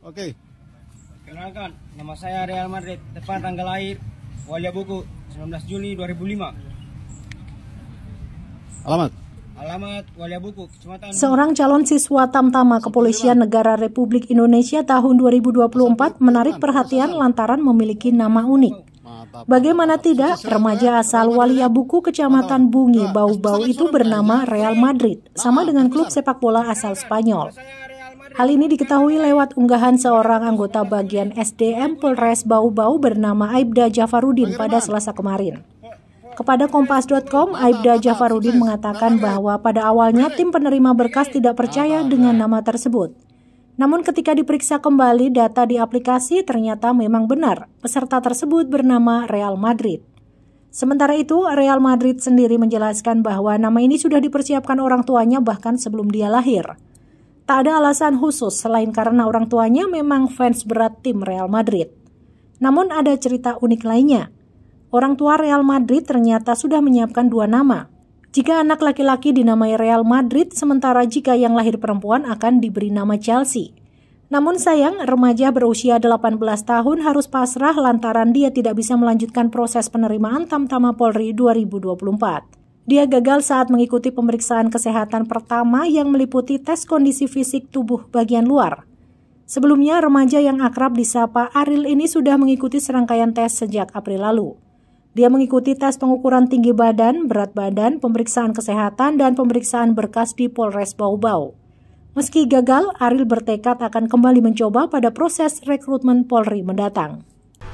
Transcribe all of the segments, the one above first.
Oke. Okay. Kenalkan, nama saya Real Madrid, tepat tanggal lahir Waliabuku, 19 Juli 2005. Alamat? Alamat Waliabuku, Seorang calon siswa Tamtama Kepolisian Negara Republik Indonesia tahun 2024 menarik perhatian lantaran memiliki nama unik. Bagaimana tidak, remaja asal Waliabuku Kecamatan Bungi Bau-Bau itu bernama Real Madrid, sama dengan klub sepak bola asal Spanyol. Hal ini diketahui lewat unggahan seorang anggota bagian SDM Polres Bau-Bau bernama Aibda Jafarudin pada Selasa kemarin. Kepada Kompas.com, Aibda Jafarudin mengatakan bahwa pada awalnya tim penerima berkas tidak percaya dengan nama tersebut. Namun ketika diperiksa kembali data di aplikasi ternyata memang benar, peserta tersebut bernama Real Madrid. Sementara itu, Real Madrid sendiri menjelaskan bahwa nama ini sudah dipersiapkan orang tuanya bahkan sebelum dia lahir. Tak ada alasan khusus selain karena orang tuanya memang fans berat tim Real Madrid. Namun ada cerita unik lainnya. Orang tua Real Madrid ternyata sudah menyiapkan dua nama. Jika anak laki-laki dinamai Real Madrid, sementara jika yang lahir perempuan akan diberi nama Chelsea. Namun sayang, remaja berusia 18 tahun harus pasrah lantaran dia tidak bisa melanjutkan proses penerimaan Tamtama Polri 2024. Dia gagal saat mengikuti pemeriksaan kesehatan pertama yang meliputi tes kondisi fisik tubuh bagian luar. Sebelumnya, remaja yang akrab disapa Aril ini sudah mengikuti serangkaian tes sejak April lalu. Dia mengikuti tes pengukuran tinggi badan, berat badan, pemeriksaan kesehatan, dan pemeriksaan berkas di Polres Bau-Bau. Meski gagal, Aril bertekad akan kembali mencoba pada proses rekrutmen Polri mendatang.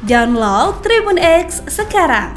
Download Tribun X sekarang